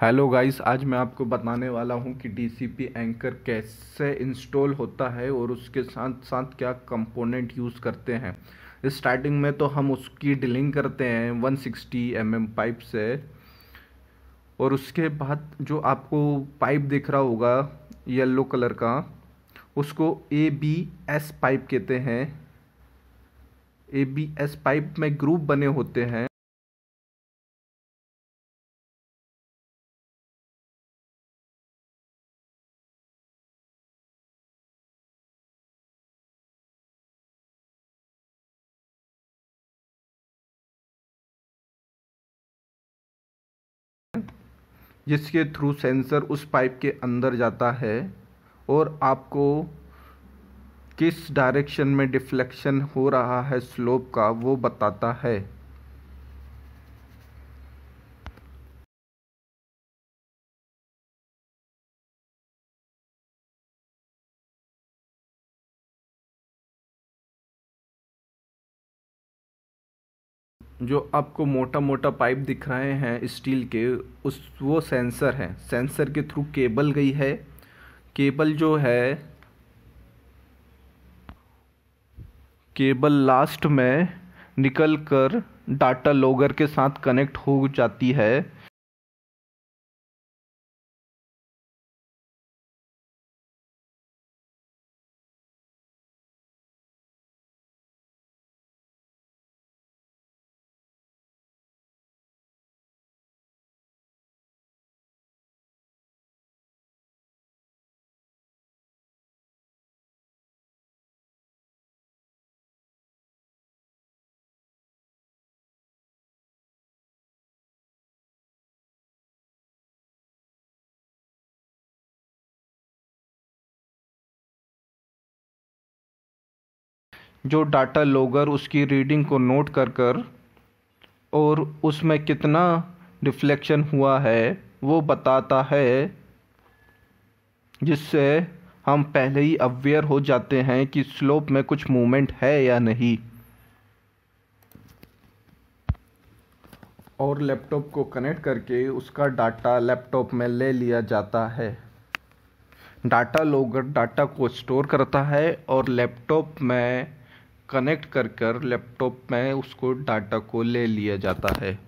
hello guys आज मैं आपको बताने वाला हूं कि डी एंकर कैसे इंस्टॉल होता है और उसके साथ साथ क्या कंपोनेंट यूज़ करते हैं स्टार्टिंग में तो हम उसकी डिलिंग करते हैं 160 सिक्सटी mm पाइप से और उसके बाद जो आपको पाइप दिख रहा होगा येलो कलर का उसको ए बी एस पाइप कहते हैं ए बी एस पाइप में ग्रुप बने होते हैं जिसके थ्रू सेंसर उस पाइप के अंदर जाता है और आपको किस डायरेक्शन में डिफ्लेक्शन हो रहा है स्लोप का वो बताता है जो आपको मोटा मोटा पाइप दिख रहे हैं स्टील के उस वो सेंसर है सेंसर के थ्रू केबल गई है केबल जो है केबल लास्ट में निकल कर डाटा लोगर के साथ कनेक्ट हो जाती है जो डाटा लॉगर उसकी रीडिंग को नोट कर कर और उसमें कितना रिफ्लेक्शन हुआ है वो बताता है जिससे हम पहले ही अवेयर हो जाते हैं कि स्लोप में कुछ मूवमेंट है या नहीं और लैपटॉप को कनेक्ट करके उसका डाटा लैपटॉप में ले लिया जाता है डाटा लोगर डाटा को स्टोर करता है और लैपटॉप में कनेक्ट कर कर लैपटॉप में उसको डाटा को ले लिया जाता है